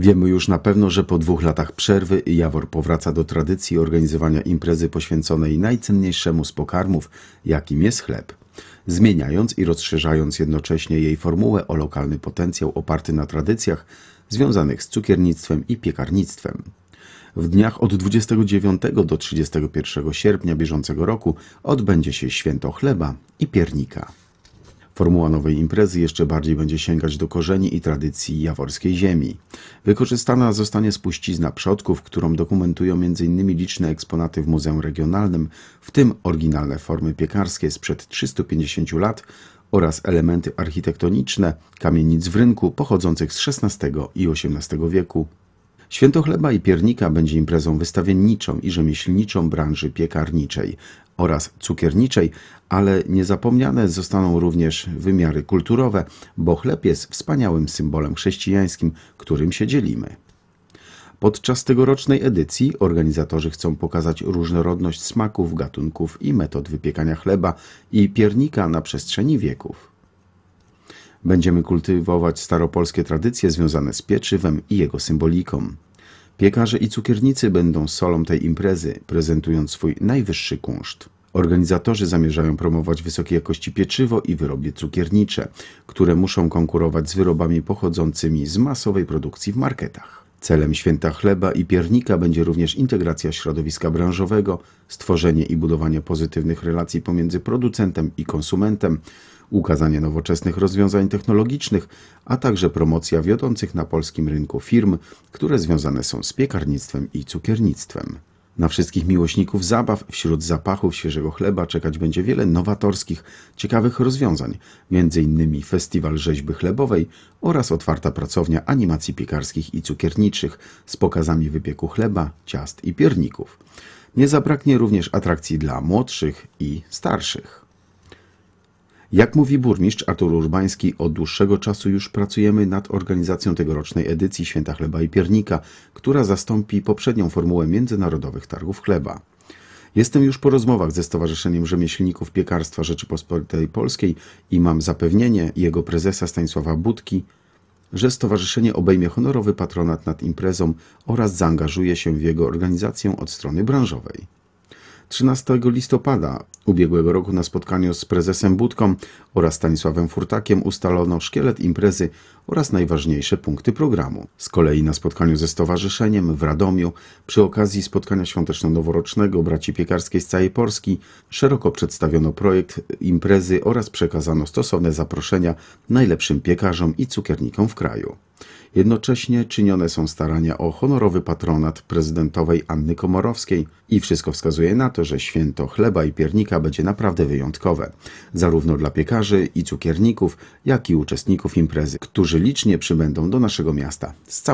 Wiemy już na pewno, że po dwóch latach przerwy Jawor powraca do tradycji organizowania imprezy poświęconej najcenniejszemu z pokarmów, jakim jest chleb. Zmieniając i rozszerzając jednocześnie jej formułę o lokalny potencjał oparty na tradycjach związanych z cukiernictwem i piekarnictwem. W dniach od 29 do 31 sierpnia bieżącego roku odbędzie się święto chleba i piernika. Formuła nowej imprezy jeszcze bardziej będzie sięgać do korzeni i tradycji jaworskiej ziemi. Wykorzystana zostanie spuścizna przodków, którą dokumentują m.in. liczne eksponaty w Muzeum Regionalnym, w tym oryginalne formy piekarskie sprzed 350 lat oraz elementy architektoniczne kamienic w rynku pochodzących z XVI i XVIII wieku. Święto Chleba i Piernika będzie imprezą wystawienniczą i rzemieślniczą branży piekarniczej oraz cukierniczej, ale niezapomniane zostaną również wymiary kulturowe, bo chleb jest wspaniałym symbolem chrześcijańskim, którym się dzielimy. Podczas tegorocznej edycji organizatorzy chcą pokazać różnorodność smaków, gatunków i metod wypiekania chleba i piernika na przestrzeni wieków. Będziemy kultywować staropolskie tradycje związane z pieczywem i jego symboliką. Piekarze i cukiernicy będą solą tej imprezy, prezentując swój najwyższy kunszt. Organizatorzy zamierzają promować wysokiej jakości pieczywo i wyroby cukiernicze, które muszą konkurować z wyrobami pochodzącymi z masowej produkcji w marketach. Celem święta chleba i piernika będzie również integracja środowiska branżowego, stworzenie i budowanie pozytywnych relacji pomiędzy producentem i konsumentem, ukazanie nowoczesnych rozwiązań technologicznych, a także promocja wiodących na polskim rynku firm, które związane są z piekarnictwem i cukiernictwem. Na wszystkich miłośników zabaw wśród zapachów świeżego chleba czekać będzie wiele nowatorskich, ciekawych rozwiązań, m.in. festiwal rzeźby chlebowej oraz otwarta pracownia animacji piekarskich i cukierniczych z pokazami wypieku chleba, ciast i pierników. Nie zabraknie również atrakcji dla młodszych i starszych. Jak mówi burmistrz Artur Urbański, od dłuższego czasu już pracujemy nad organizacją tegorocznej edycji Święta Chleba i Piernika, która zastąpi poprzednią formułę międzynarodowych targów chleba. Jestem już po rozmowach ze Stowarzyszeniem Rzemieślników Piekarstwa Rzeczypospolitej Polskiej i mam zapewnienie jego prezesa Stanisława Budki, że stowarzyszenie obejmie honorowy patronat nad imprezą oraz zaangażuje się w jego organizację od strony branżowej. 13 listopada ubiegłego roku na spotkaniu z prezesem Budką oraz Stanisławem Furtakiem ustalono szkielet imprezy oraz najważniejsze punkty programu. Z kolei na spotkaniu ze stowarzyszeniem w Radomiu przy okazji spotkania świąteczno-noworocznego braci piekarskiej z całej Polski szeroko przedstawiono projekt imprezy oraz przekazano stosowne zaproszenia najlepszym piekarzom i cukiernikom w kraju. Jednocześnie czynione są starania o honorowy patronat prezydentowej Anny Komorowskiej i wszystko wskazuje na to, że święto chleba i piernika będzie naprawdę wyjątkowe, zarówno dla piekarzy i cukierników, jak i uczestników imprezy, którzy licznie przybędą do naszego miasta z całej